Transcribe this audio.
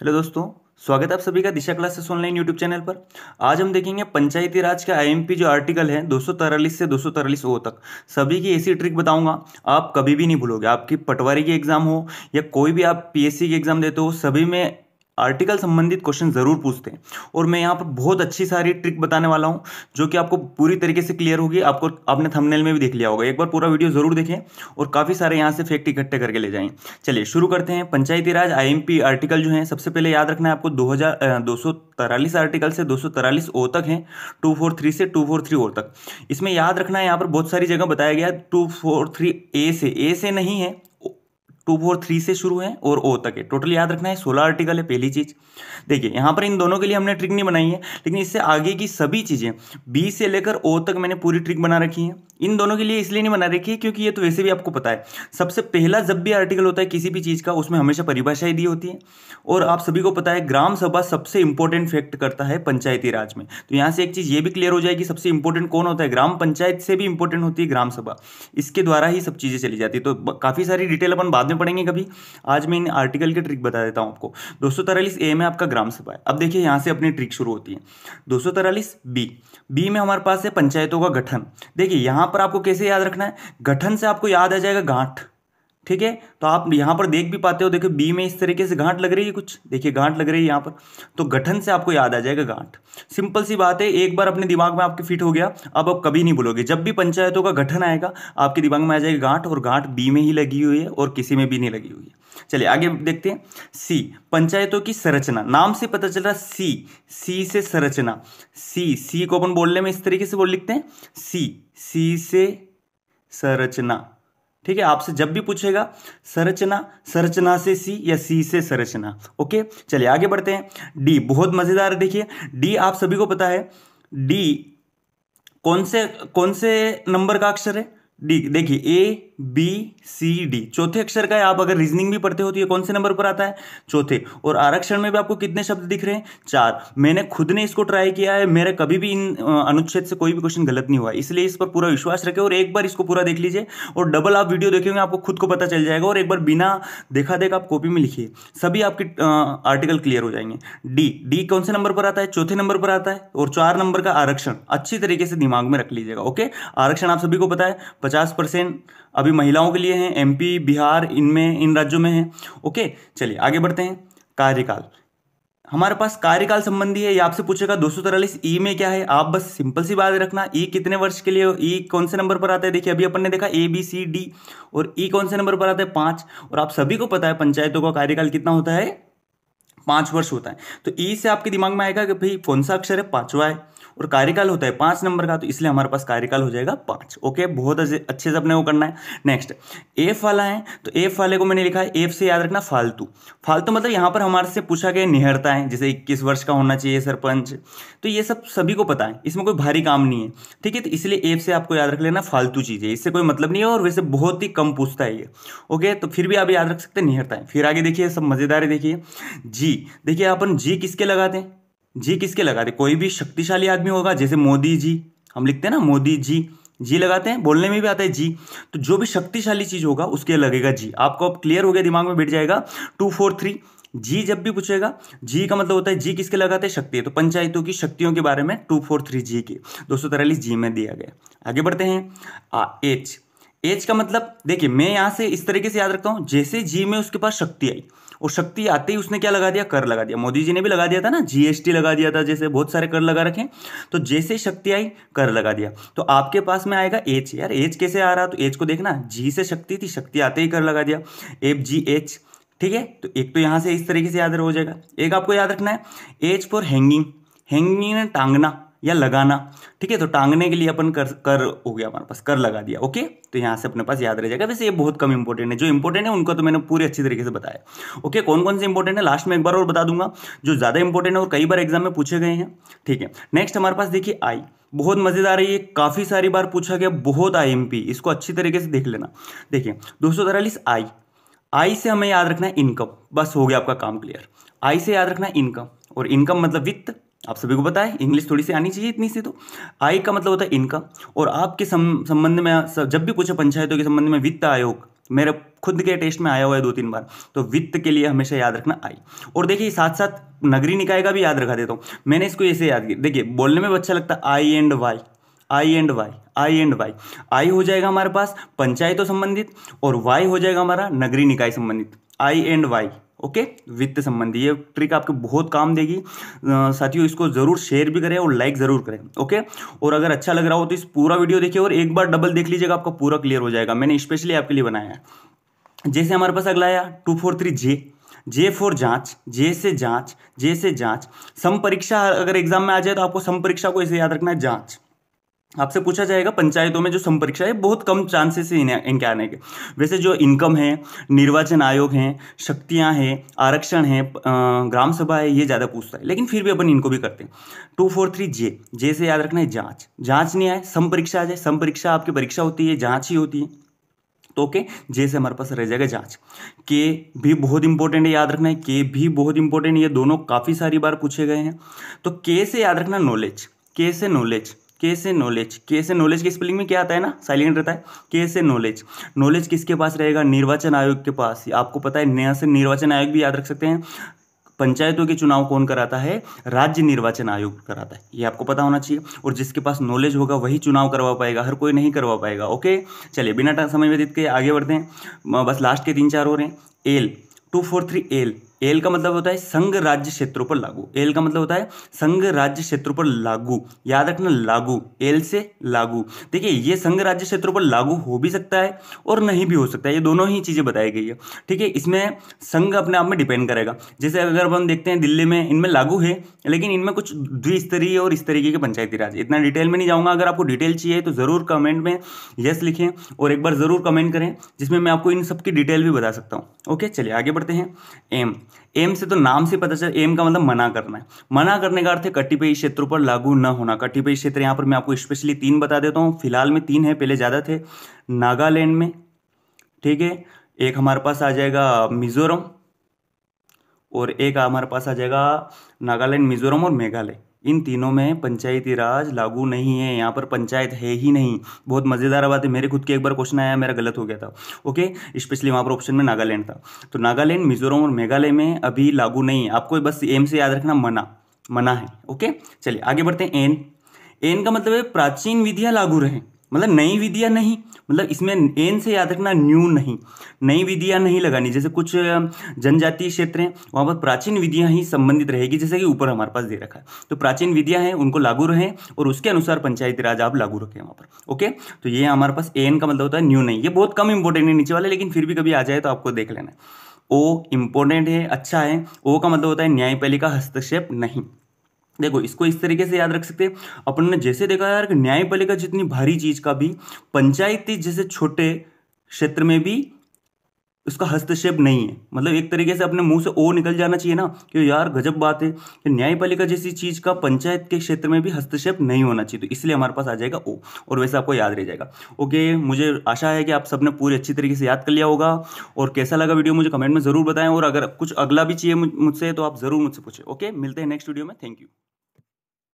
hello दोस्तों स्वागत आप सभी का Disha classes online YouTube channel पर आज हम देखेंगे पंचायती राज का आईएमपी जो आर्टिकल है दो से दो ओ तक सभी की ऐसी ट्रिक बताऊंगा आप कभी भी नहीं भूलोगे आपकी पटवारी की एग्ज़ाम हो या कोई भी आप पीएससी की एग्ज़ाम देते हो सभी में आर्टिकल संबंधित क्वेश्चन ज़रूर पूछते हैं और मैं यहाँ पर बहुत अच्छी सारी ट्रिक बताने वाला हूँ जो कि आपको पूरी तरीके से क्लियर होगी आपको आपने थंबनेल में भी देख लिया होगा एक बार पूरा वीडियो ज़रूर देखें और काफ़ी सारे यहाँ से फैक्ट इकट्ठे करके ले जाएँ चलिए शुरू करते हैं पंचायती राज आई आर्टिकल जो है सबसे पहले याद रखना है आपको दो हज़ार दो सौ आर्टिकल से दो सौ ओ तक हैं टू फोर थ्री से टू फोर थ्री ओ तक इसमें याद रखना है यहाँ पर बहुत सारी जगह बताया गया टू फोर थ्री ए से ए से नहीं है टू फोर थ्री से शुरू है और ओ तक है टोटल याद रखना है सोलह आर्टिकल है पहली चीज़ देखिए यहाँ पर इन दोनों के लिए हमने ट्रिक नहीं बनाई है लेकिन इससे आगे की सभी चीज़ें बी से लेकर ओ तक मैंने पूरी ट्रिक बना रखी है इन दोनों के लिए इसलिए नहीं बना रखी है क्योंकि ये तो वैसे भी आपको पता है सबसे पहला जब भी आर्टिकल होता है किसी भी चीज़ का उसमें हमेशा ही दी होती है और आप सभी को पता है ग्राम सभा सबसे इंपॉर्टेंट फैक्ट करता है पंचायती राज में तो यहाँ से एक चीज़ ये भी क्लियर हो जाएगी सबसे इंपॉर्टेंट कौन होता है ग्राम पंचायत से भी इंपॉर्टेंट होती है ग्राम सभा इसके द्वारा ही सब चीज़ें चली जाती है तो काफ़ी सारी डिटेल अपन बाद में पढ़ेंगे कभी आज मैं इन आर्टिकल की ट्रिक बता देता हूँ आपको दो सौ ए में आपका ग्राम सभा है अब देखिए यहाँ से अपनी ट्रिक शुरू होती है दो सौ बी बी में हमारे पास है पंचायतों का गठन देखिए यहाँ यहां पर आपको कैसे याद रखना है गठन से आपको याद आ जाएगा गांठ ठीक है तो आप यहां पर देख भी पाते हो देखो बी में इस तरीके से गांठ लग रही है कुछ देखिए गांठ लग रही है यहां पर तो गठन से आपको याद आ जाएगा गांठ सिंपल सी बात है एक बार अपने दिमाग में आपके फिट हो गया अब आप कभी नहीं बोलोगे जब भी पंचायतों का गठन आएगा आपके दिमाग में आ जाएगी गांठ और गांठ बी में ही लगी हुई है और किसी में भी नहीं लगी हुई है चलिए आगे देखते हैं सी पंचायतों की संरचना नाम से पता चल रहा सी सी से संरचना सी सी को अपन बोलने में इस तरीके से बोल लिखते हैं सी सी से संरचना ठीक है आपसे जब भी पूछेगा संरचना संरचना से सी या सी से संरचना ओके चलिए आगे बढ़ते हैं डी बहुत मजेदार है देखिए डी आप सभी को पता है डी कौन से कौन से नंबर का अक्षर है डी देखिए ए बी सी डी चौथे अक्षर का है आप अगर रीजनिंग भी पढ़ते हो तो ये कौन से नंबर पर आता है चौथे और आरक्षण में भी आपको कितने शब्द दिख रहे हैं चार मैंने खुद ने इसको ट्राई किया है मेरा कभी भी इन अनुच्छेद से कोई भी क्वेश्चन गलत नहीं हुआ इसलिए इस पर पूरा विश्वास रखें और एक बार इसको पूरा देख लीजिए और डबल आप वीडियो देखेंगे आपको खुद को पता चल जाएगा और एक बार बिना देखा देख आप कॉपी में लिखिए सभी आपके आर्टिकल क्लियर हो जाएंगे डी डी कौन से नंबर पर आता है चौथे नंबर पर आता है और चार नंबर का आरक्षण अच्छी तरीके से दिमाग में रख लीजिएगा ओके आरक्षण आप सभी को पता है पचास परसेंट अभी महिलाओं के लिए हैं एमपी बिहार इनमें इन राज्यों में है ओके चलिए आगे बढ़ते हैं कार्यकाल हमारे पास कार्यकाल संबंधी है ये आपसे पूछेगा दो सौ ई में क्या है आप बस सिंपल सी बात रखना ई कितने वर्ष के लिए ई कौन से नंबर पर आता है देखिए अभी अपन ने देखा ए बी सी डी और ई कौन से नंबर पर आता है पाँच और आप सभी को पता है पंचायतों का कार्यकाल कितना होता है पांच वर्ष होता है तो ई से आपके दिमाग में आएगा कि भाई कौन सा अक्षर है पांचवा है और कार्यकाल होता है पांच नंबर का तो इसलिए हमारे पास कार्यकाल हो जाएगा पांच ओके बहुत अच्छे से अपने को करना है नेक्स्ट एफ वाला है तो एफ वाले को मैंने लिखा है एफ से याद रखना फालतू फालतू मतलब यहां पर हमारे से पूछा गया निहरता है जैसे इक्कीस वर्ष का होना चाहिए सरपंच तो ये सब सभी को पता है इसमें कोई भारी काम नहीं है ठीक है तो इसलिए एफ से आपको याद रख लेना फालतू चीज़ है इससे कोई मतलब नहीं है और वैसे बहुत ही कम पूछता है ये ओके तो फिर भी आप याद रख सकते हैं निहरता है फिर आगे देखिए सब मज़ेदार देखिए जी देखिए अपन जी किसके लगाते हैं जी किसके लगाते कोई भी शक्तिशाली आदमी होगा जैसे मोदी जी हम लिखते हैं ना मोदी जी जी लगाते हैं बोलने में भी आता है जी तो जो भी शक्तिशाली चीज होगा उसके लगेगा जी आपको अब क्लियर हो गया दिमाग में बैठ जाएगा टू फोर थ्री जी जब भी पूछेगा जी का मतलब होता है जी किसके लगाते हैं शक्ति है तो पंचायतों की शक्तियों के बारे में टू फोर थ्री जी के दो सौ तिरालीस जी में दिया गया आगे बढ़ते हैं आ, एच एच का मतलब देखिए मैं यहाँ से इस तरीके से याद रखता हूँ जैसे जी में उसके पास शक्ति आई वो शक्ति आते ही उसने क्या लगा दिया कर लगा दिया मोदी जी ने भी लगा दिया था ना जीएसटी लगा दिया था जैसे बहुत सारे कर लगा रखे तो जैसे शक्ति आई कर लगा दिया तो आपके पास में आएगा एच यार एच कैसे आ रहा तो एच को देखना जी से शक्ति थी शक्ति आते ही कर लगा दिया एफ जी एच ठीक है तो एक तो यहां से इस तरीके से याद हो जाएगा एक आपको याद रखना है एच फॉर हैंगिंग हैंगिंग टांगना या लगाना ठीक है तो टांगने के लिए अपन कर कर हो गया हमारे पास कर लगा दिया ओके तो यहाँ से अपने पास याद रह जाएगा वैसे ये बहुत कम इंपॉर्टेंट है जो इंपॉर्टेंट है उनको तो मैंने पूरी अच्छी तरीके से बताया ओके कौन कौन से इंपॉर्टेंट है लास्ट में एक बार और बता दूंगा जो ज़्यादा इंपॉर्टेंट है और कई बार एग्जाम में पूछे गए हैं ठीक है नेक्स्ट हमारे पास देखिए आई बहुत मज़ेदार है ये काफ़ी सारी बार पूछा गया बहुत पी इसको अच्छी तरीके से देख लेना देखिए दो सौ आई आई से हमें याद रखना है इनकम बस हो गया आपका काम क्लियर आई से याद रखना इनकम और इनकम मतलब वित्त आप सभी को पता है इंग्लिश थोड़ी सी आनी चाहिए इतनी सी तो आय का मतलब होता है इनकम और आपके संबंध में जब भी पूछे पंचायतों के संबंध में वित्त आयोग मेरे खुद के टेस्ट में आया हुआ है दो तीन बार तो वित्त के लिए हमेशा याद रखना आई और देखिए साथ साथ नगरीय निकाय का भी याद रखा देता हूँ मैंने इसको ऐसे याद किया देखिए बोलने में भी अच्छा लगता है I and Y I and Y I and Y I हो जाएगा हमारे पास पंचायतों संबंधित और वाई हो जाएगा हमारा नगरीय निकाय संबंधित आई एंड वाई ओके वित्त संबंधी ये ट्रिक आपके बहुत काम देगी साथियों इसको जरूर शेयर भी करें और लाइक जरूर करें ओके और अगर अच्छा लग रहा हो तो इस पूरा वीडियो देखिए और एक बार डबल देख लीजिएगा आपका पूरा क्लियर हो जाएगा मैंने स्पेशली आपके लिए बनाया है जैसे हमारे पास अगला आया two four three J J four जांच जे से जांच जे से जांच सम परीक्षा अगर एग्जाम में आ जाए तो आपको सम परीक्षा को ऐसे याद रखना है जांच आपसे पूछा जाएगा पंचायतों में जो संपरीक्षा है बहुत कम चांसेस है इनके आने के वैसे जो इनकम है निर्वाचन आयोग हैं शक्तियां हैं आरक्षण है ग्राम सभा है ये ज़्यादा पूछता है लेकिन फिर भी अपन इनको भी करते हैं two four three J J से याद रखना है जाँच जांच नहीं आए संपरीक्षा आ जाए संपरीक्षा आपकी परीक्षा होती है जाँच ही होती है तो ओके जे से हमारे पास रह जाएगा जाँच के भी बहुत इंपॉर्टेंट है याद रखना है के भी बहुत इंपॉर्टेंट ये दोनों काफ़ी सारी बार पूछे गए हैं तो के से याद रखना नॉलेज के से नॉलेज के से नॉलेज के से नॉलेज की स्पेलिंग में क्या आता है ना साइलेंट रहता है के से नॉलेज नॉलेज किसके पास रहेगा निर्वाचन आयोग के पास आपको पता है नया से निर्वाचन आयोग भी याद रख सकते हैं पंचायतों के चुनाव कौन कराता है राज्य निर्वाचन आयोग कराता है ये आपको पता होना चाहिए और जिसके पास नॉलेज होगा वही चुनाव करवा पाएगा हर कोई नहीं करवा पाएगा ओके चलिए बिना समय व्यतीत के आगे बढ़ते हैं बस लास्ट के तीन चार हो रहे हैं L two four three L L का मतलब होता है संघ राज्य क्षेत्रों पर लागू एल का मतलब होता है संघ राज्य क्षेत्रों पर लागू याद रखना लागू एल से लागू देखिए ये संघ राज्य क्षेत्रों पर लागू हो भी सकता है और नहीं भी हो सकता है ये दोनों ही चीज़ें बताई गई है ठीक है इसमें संघ अपने आप में डिपेंड करेगा जैसे अगर हम देखते हैं दिल्ली में इनमें लागू है लेकिन इनमें कुछ द्विस्तरीय और इस तरीके के पंचायती राज इतना डिटेल में नहीं जाऊँगा अगर आपको डिटेल चाहिए तो ज़रूर कमेंट में यस लिखें और एक बार ज़रूर कमेंट करें जिसमें मैं आपको इन सबकी डिटेल भी बता सकता हूँ ओके चलिए आगे बढ़ते हैं एम एम से तो नाम से पता चल एम का मतलब मना करना है मना करने का अर्थ है कटिपेयी क्षेत्रों पर लागू न होना कटिपेयी क्षेत्र यहाँ पर मैं आपको स्पेशली तीन बता देता हूँ फिलहाल में तीन है पहले ज़्यादा थे नागालैंड में ठीक है एक हमारे पास आ जाएगा मिजोरम और एक हमारे पास आ जाएगा नागालैंड मिजोरम और मेघालय इन तीनों में पंचायती राज लागू नहीं है यहाँ पर पंचायत है ही नहीं बहुत मज़ेदार बात है मेरे खुद के एक बार क्वेश्चन आया मेरा गलत हो गया था ओके स्पेशली वहाँ पर ऑप्शन में नागालैंड था तो नागालैंड मिजोरम और मेघालय में अभी लागू नहीं है आपको बस एम से याद रखना मना मना है ओके चलिए आगे बढ़ते हैं एन एन का मतलब है प्राचीन विधियाँ लागू रहें मतलब नई विधियाँ नहीं मतलब इसमें एन से याद रखना न्यू नहीं नई विधियाँ नहीं लगानी जैसे कुछ जनजातीय क्षेत्र हैं वहाँ पर प्राचीन विधियाँ ही संबंधित रहेगी जैसे कि ऊपर हमारे पास दे रखा है तो प्राचीन विधियाँ हैं उनको लागू रहें और उसके अनुसार पंचायती राज आप लागू रखें वहाँ पर ओके तो ये हमारे पास एन का मतलब होता है न्यू नहीं ये बहुत कम इंपॉर्टेंट है नीचे वाले लेकिन फिर भी कभी आ जाए तो आपको देख लेना ओ इम्पोर्टेंट है अच्छा है ओ का मतलब होता है न्यायपालिका हस्तक्षेप नहीं देखो इसको इस तरीके से याद रख सकते हैं अपन ने जैसे देखा यार न्यायपालिका जितनी भारी चीज का भी पंचायती जैसे छोटे क्षेत्र में भी उसका हस्तक्षेप नहीं है मतलब एक तरीके से अपने मुंह से ओ निकल जाना चाहिए ना कि यार गजब बात है कि न्यायपालिका जैसी चीज़ का पंचायत के क्षेत्र में भी हस्तक्षेप नहीं होना चाहिए तो इसलिए हमारे पास आ जाएगा ओ और वैसे आपको याद रह जाएगा ओके मुझे आशा है कि आप सबने पूरी अच्छी तरीके से याद कर लिया होगा और कैसा लगा वीडियो मुझे कमेंट में ज़रूर बताएं और अगर कुछ अगला भी चाहिए मुझसे तो आप ज़रूर मुझसे पूछें ओके मिलते हैं नेक्स्ट वीडियो में थैंक यू